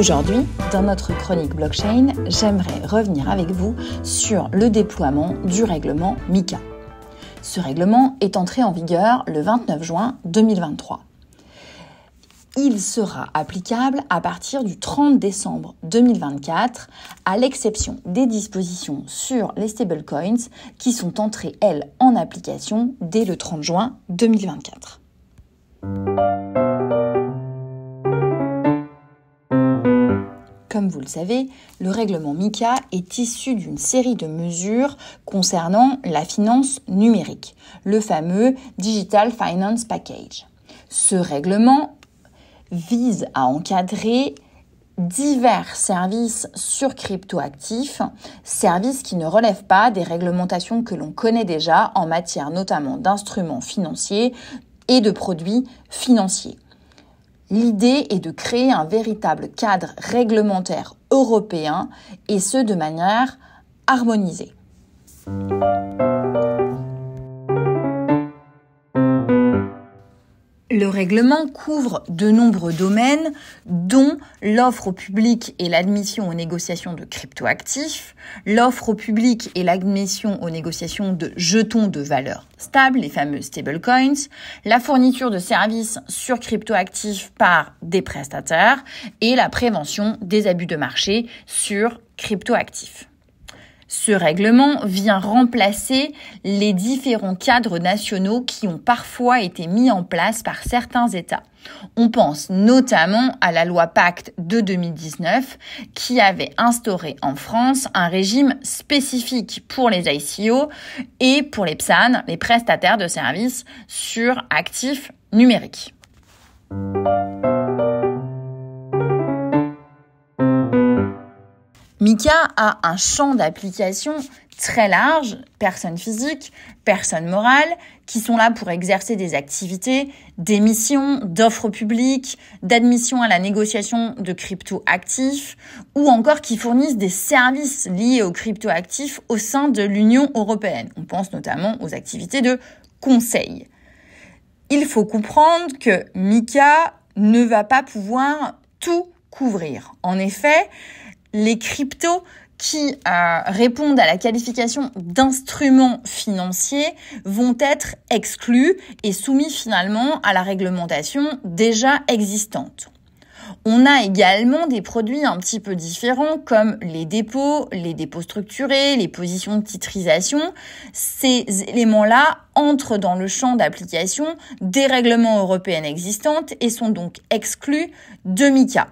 Aujourd'hui, dans notre chronique blockchain, j'aimerais revenir avec vous sur le déploiement du règlement MICA. Ce règlement est entré en vigueur le 29 juin 2023. Il sera applicable à partir du 30 décembre 2024, à l'exception des dispositions sur les stablecoins qui sont entrées, elles, en application dès le 30 juin 2024. Comme vous le savez, le règlement MICA est issu d'une série de mesures concernant la finance numérique, le fameux Digital Finance Package. Ce règlement vise à encadrer divers services sur cryptoactifs, services qui ne relèvent pas des réglementations que l'on connaît déjà en matière notamment d'instruments financiers et de produits financiers. L'idée est de créer un véritable cadre réglementaire européen et ce de manière harmonisée. Le règlement couvre de nombreux domaines, dont l'offre au public et l'admission aux négociations de cryptoactifs, l'offre au public et l'admission aux négociations de jetons de valeur stable, les fameux stablecoins, la fourniture de services sur cryptoactifs par des prestataires et la prévention des abus de marché sur cryptoactifs. Ce règlement vient remplacer les différents cadres nationaux qui ont parfois été mis en place par certains États. On pense notamment à la loi Pacte de 2019 qui avait instauré en France un régime spécifique pour les ICO et pour les PSAN, les prestataires de services sur actifs numériques. Mika a un champ d'application très large, personnes physiques, personnes morales, qui sont là pour exercer des activités, d'émission, missions, d'offres publiques, d'admission à la négociation de crypto-actifs, ou encore qui fournissent des services liés aux crypto-actifs au sein de l'Union européenne. On pense notamment aux activités de conseil. Il faut comprendre que Mika ne va pas pouvoir tout couvrir. En effet, les cryptos qui euh, répondent à la qualification d'instruments financiers vont être exclus et soumis finalement à la réglementation déjà existante. On a également des produits un petit peu différents comme les dépôts, les dépôts structurés, les positions de titrisation. Ces éléments-là entrent dans le champ d'application des règlements européens existants et sont donc exclus de MICA.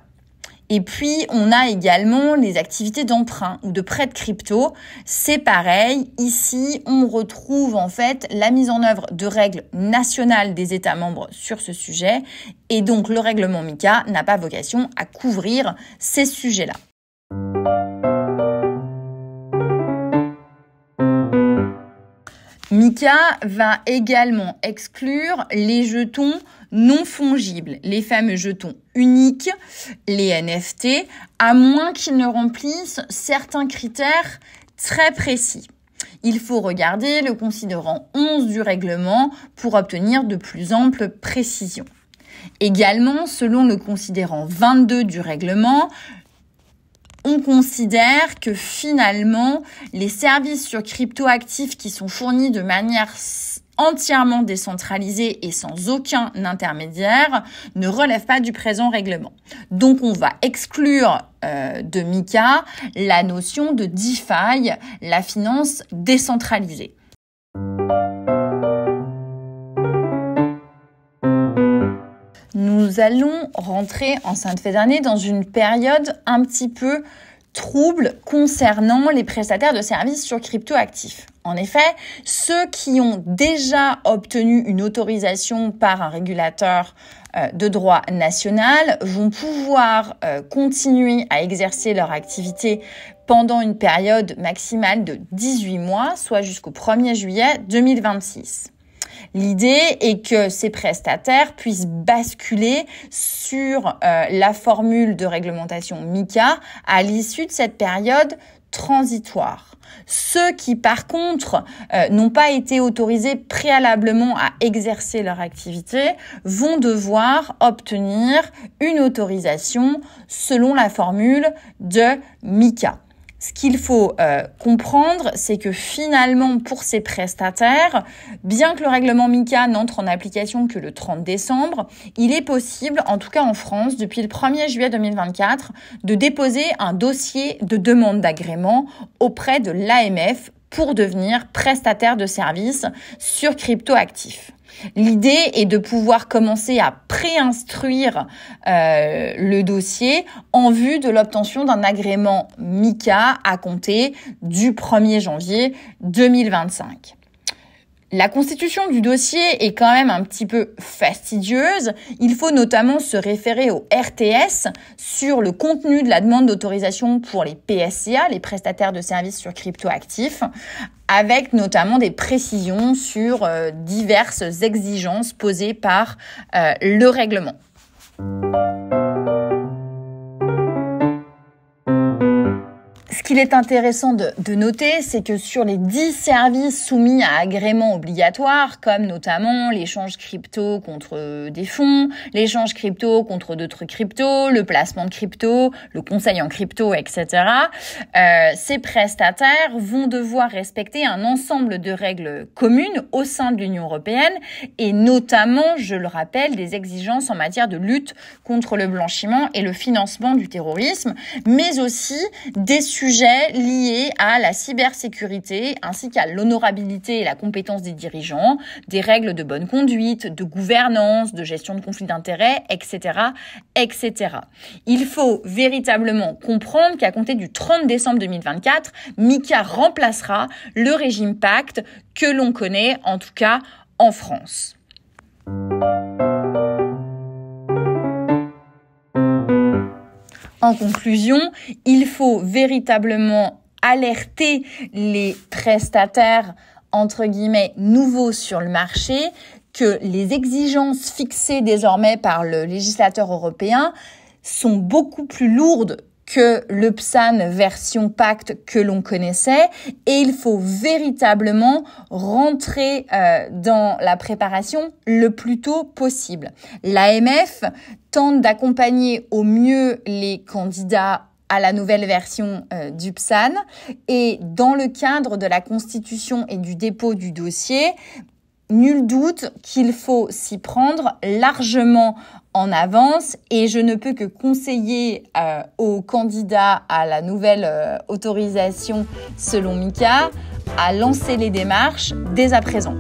Et puis, on a également les activités d'emprunt ou de prêt de crypto. C'est pareil. Ici, on retrouve en fait la mise en œuvre de règles nationales des États membres sur ce sujet. Et donc, le règlement MICA n'a pas vocation à couvrir ces sujets-là. Mika va également exclure les jetons non fongibles, les fameux jetons uniques, les NFT, à moins qu'ils ne remplissent certains critères très précis. Il faut regarder le considérant 11 du règlement pour obtenir de plus amples précisions. Également, selon le considérant 22 du règlement, on considère que finalement, les services sur cryptoactifs qui sont fournis de manière entièrement décentralisée et sans aucun intermédiaire ne relèvent pas du présent règlement. Donc on va exclure euh, de Mika la notion de DeFi, la finance décentralisée. nous allons rentrer en sainte fin d'année dans une période un petit peu trouble concernant les prestataires de services sur cryptoactifs. En effet, ceux qui ont déjà obtenu une autorisation par un régulateur euh, de droit national vont pouvoir euh, continuer à exercer leur activité pendant une période maximale de 18 mois, soit jusqu'au 1er juillet 2026. L'idée est que ces prestataires puissent basculer sur euh, la formule de réglementation MICA à l'issue de cette période transitoire. Ceux qui, par contre, euh, n'ont pas été autorisés préalablement à exercer leur activité vont devoir obtenir une autorisation selon la formule de MICA. Ce qu'il faut euh, comprendre, c'est que finalement, pour ces prestataires, bien que le règlement MICA n'entre en application que le 30 décembre, il est possible, en tout cas en France, depuis le 1er juillet 2024, de déposer un dossier de demande d'agrément auprès de l'AMF pour devenir prestataire de services sur cryptoactifs. L'idée est de pouvoir commencer à préinstruire euh, le dossier en vue de l'obtention d'un agrément MICA à compter du 1er janvier 2025. La constitution du dossier est quand même un petit peu fastidieuse. Il faut notamment se référer au RTS sur le contenu de la demande d'autorisation pour les PSCA, les prestataires de services sur cryptoactifs, avec notamment des précisions sur euh, diverses exigences posées par euh, le règlement. qu'il est intéressant de, de noter, c'est que sur les dix services soumis à agrément obligatoire, comme notamment l'échange crypto contre euh, des fonds, l'échange crypto contre d'autres cryptos, le placement de crypto, le conseil en crypto, etc., euh, ces prestataires vont devoir respecter un ensemble de règles communes au sein de l'Union européenne et notamment, je le rappelle, des exigences en matière de lutte contre le blanchiment et le financement du terrorisme, mais aussi des sujets liés à la cybersécurité ainsi qu'à l'honorabilité et la compétence des dirigeants, des règles de bonne conduite, de gouvernance, de gestion de conflits d'intérêts, etc., etc. Il faut véritablement comprendre qu'à compter du 30 décembre 2024, MICA remplacera le régime pacte que l'on connaît en tout cas en France. En conclusion, il faut véritablement alerter les prestataires entre guillemets nouveaux sur le marché que les exigences fixées désormais par le législateur européen sont beaucoup plus lourdes que le PSAN version pacte que l'on connaissait et il faut véritablement rentrer euh, dans la préparation le plus tôt possible. L'AMF d'accompagner au mieux les candidats à la nouvelle version euh, du PSAN. Et dans le cadre de la constitution et du dépôt du dossier, nul doute qu'il faut s'y prendre largement en avance et je ne peux que conseiller euh, aux candidats à la nouvelle euh, autorisation selon Mika à lancer les démarches dès à présent.